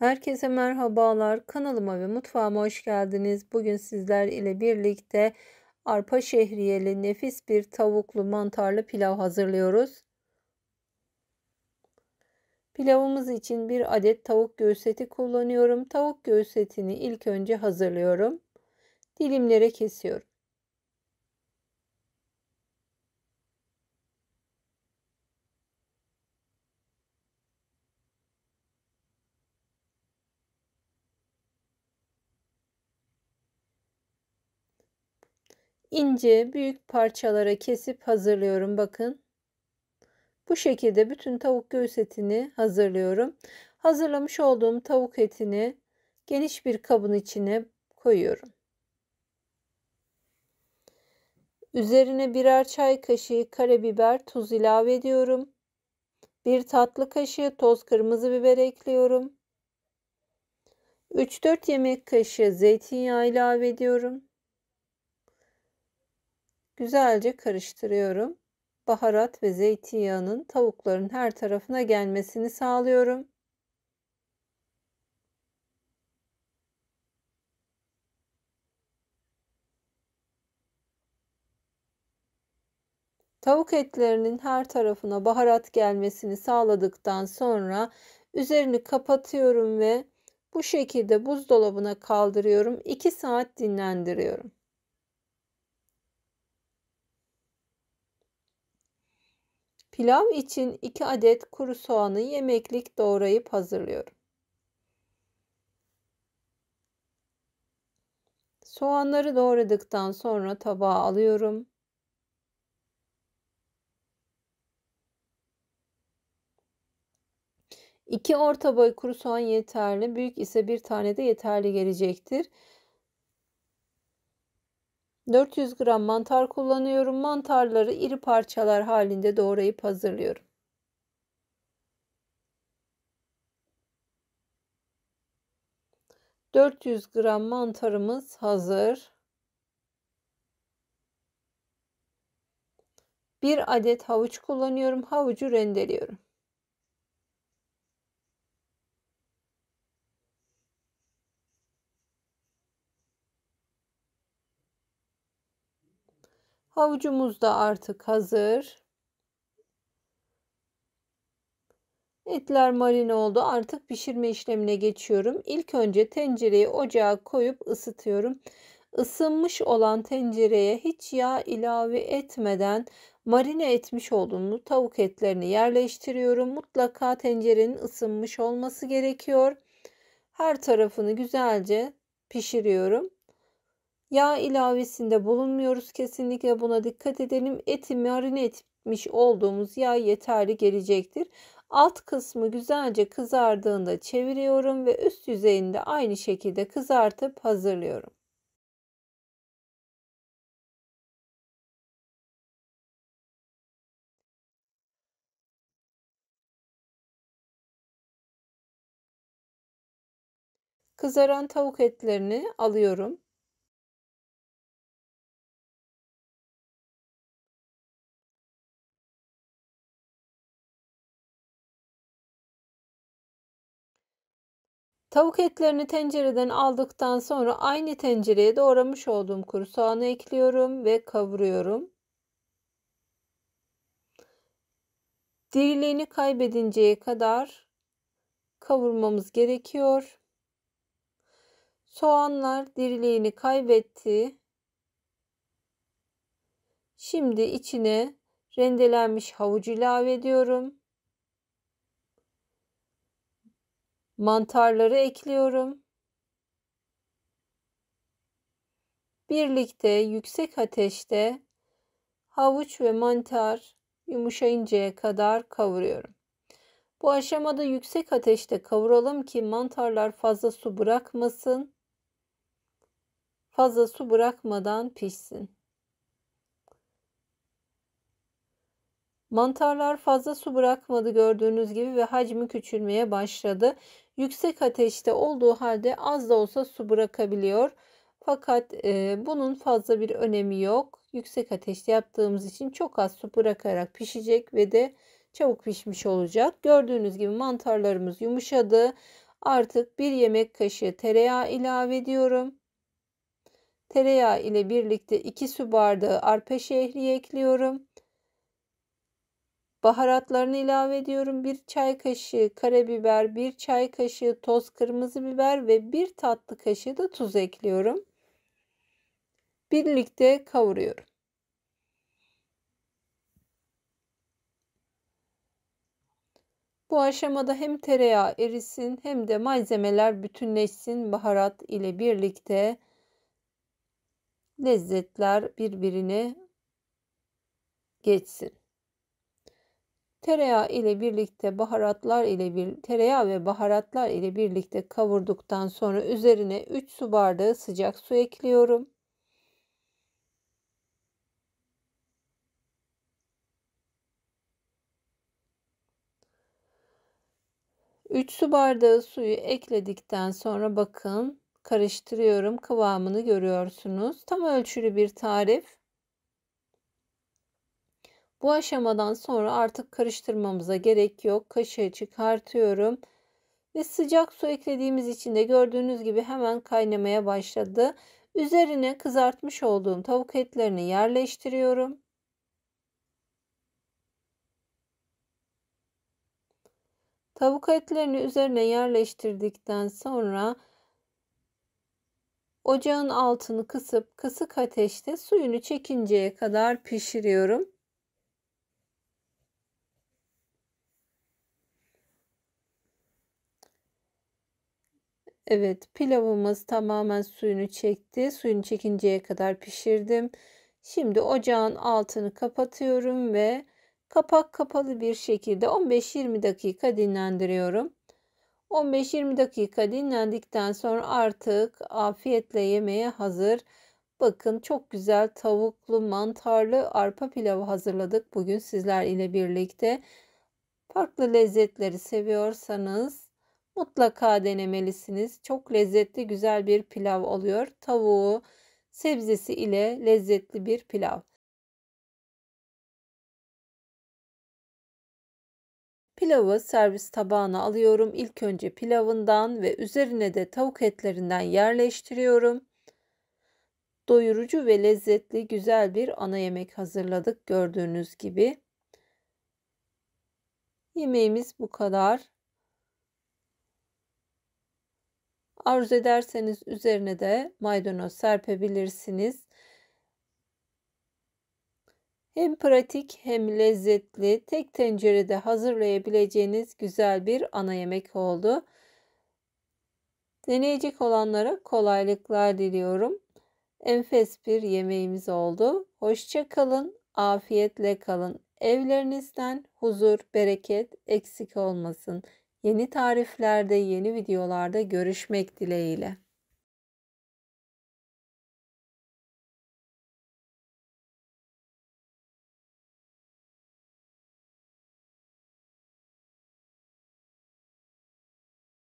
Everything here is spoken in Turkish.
Herkese merhabalar. Kanalıma ve mutfağıma hoş geldiniz. Bugün sizler ile birlikte arpa şehriyeli nefis bir tavuklu mantarlı pilav hazırlıyoruz. Pilavımız için bir adet tavuk göğüs eti kullanıyorum. Tavuk göğüs etini ilk önce hazırlıyorum. Dilimlere kesiyorum. ince büyük parçalara kesip hazırlıyorum bakın. Bu şekilde bütün tavuk göğüs etini hazırlıyorum. Hazırlamış olduğum tavuk etini geniş bir kabın içine koyuyorum. Üzerine birer çay kaşığı karabiber tuz ilave ediyorum. Bir tatlı kaşığı toz kırmızı biber ekliyorum. 3-4 yemek kaşığı zeytinyağı ilave ediyorum. Güzelce karıştırıyorum. Baharat ve zeytinyağının tavukların her tarafına gelmesini sağlıyorum. Tavuk etlerinin her tarafına baharat gelmesini sağladıktan sonra üzerini kapatıyorum ve bu şekilde buzdolabına kaldırıyorum. 2 saat dinlendiriyorum. Pilav için 2 adet kuru soğanı yemeklik doğrayıp hazırlıyorum. Soğanları doğradıktan sonra tabağa alıyorum. İki orta boy kuru soğan yeterli. Büyük ise bir tane de yeterli gelecektir. 400 gram mantar kullanıyorum. Mantarları iri parçalar halinde doğrayıp hazırlıyorum. Dört yüz gram mantarımız hazır. Bir adet havuç kullanıyorum. Havucu rendeliyorum. Havucumuz da artık hazır. Etler marine oldu. Artık pişirme işlemine geçiyorum. İlk önce tencereyi ocağa koyup ısıtıyorum. Isınmış olan tencereye hiç yağ ilave etmeden marine etmiş olduğum tavuk etlerini yerleştiriyorum. Mutlaka tencerenin ısınmış olması gerekiyor. Her tarafını güzelce pişiriyorum. Yağ ilavesinde bulunmuyoruz. Kesinlikle buna dikkat edelim. Eti marine etmiş olduğumuz yağ yeterli gelecektir. Alt kısmı güzelce kızardığında çeviriyorum ve üst yüzeyini de aynı şekilde kızartıp hazırlıyorum. Kızaran tavuk etlerini alıyorum. Tavuk etlerini tencereden aldıktan sonra aynı tencereye doğramış olduğum kuru soğanı ekliyorum ve kavuruyorum. Diriliğini kaybedinceye kadar kavurmamız gerekiyor. Soğanlar diriliğini kaybetti. Şimdi içine rendelenmiş havucu ilave ediyorum. mantarları ekliyorum. Birlikte yüksek ateşte havuç ve mantar yumuşayıncaya kadar kavuruyorum. Bu aşamada yüksek ateşte kavuralım ki mantarlar fazla su bırakmasın. Fazla su bırakmadan pişsin. Mantarlar fazla su bırakmadı gördüğünüz gibi ve hacmi küçülmeye başladı. Yüksek ateşte olduğu halde az da olsa su bırakabiliyor. Fakat e, bunun fazla bir önemi yok. Yüksek ateşte yaptığımız için çok az su bırakarak pişecek ve de çabuk pişmiş olacak. Gördüğünüz gibi mantarlarımız yumuşadı. Artık bir yemek kaşığı tereyağı ilave ediyorum. Tereyağı ile birlikte 2 su bardağı arpa şehriye ekliyorum. Baharatlarını ilave ediyorum. 1 çay kaşığı karabiber, 1 çay kaşığı toz kırmızı biber ve 1 tatlı kaşığı da tuz ekliyorum. Birlikte kavuruyorum. Bu aşamada hem tereyağı erisin hem de malzemeler bütünleşsin baharat ile birlikte lezzetler birbirine geçsin. Tereyağı ile birlikte baharatlar ile bir tereyağı ve baharatlar ile birlikte kavurduktan sonra üzerine 3 su bardağı sıcak su ekliyorum. Üç su bardağı suyu ekledikten sonra bakın karıştırıyorum kıvamını görüyorsunuz. Tam ölçülü bir tarif. Bu aşamadan sonra artık karıştırmamıza gerek yok. Kaşığı çıkartıyorum. Ve sıcak su eklediğimiz için de gördüğünüz gibi hemen kaynamaya başladı. Üzerine kızartmış olduğum tavuk etlerini yerleştiriyorum. Tavuk etlerini üzerine yerleştirdikten sonra ocağın altını kısıp kısık ateşte suyunu çekinceye kadar pişiriyorum. Evet pilavımız tamamen suyunu çekti. Suyunu çekinceye kadar pişirdim. Şimdi ocağın altını kapatıyorum ve kapak kapalı bir şekilde 15-20 dakika dinlendiriyorum. 15-20 dakika dinlendikten sonra artık afiyetle yemeye hazır. Bakın çok güzel tavuklu mantarlı arpa pilavı hazırladık bugün sizler ile birlikte. Farklı lezzetleri seviyorsanız mutlaka denemelisiniz. Çok lezzetli güzel bir pilav oluyor. Tavuğu, sebzesi ile lezzetli bir pilav. Pilavı servis tabağına alıyorum. İlk önce pilavından ve üzerine de tavuk etlerinden yerleştiriyorum. Doyurucu ve lezzetli güzel bir ana yemek hazırladık gördüğünüz gibi. Yemeğimiz bu kadar. Arzu ederseniz üzerine de maydanoz serpebilirsiniz. Hem pratik hem lezzetli tek tencerede hazırlayabileceğiniz güzel bir ana yemek oldu. Deneyecek olanlara kolaylıklar diliyorum. Enfes bir yemeğimiz oldu. Hoşça kalın, afiyetle kalın. Evlerinizden huzur, bereket eksik olmasın. Yeni tariflerde, yeni videolarda görüşmek dileğiyle.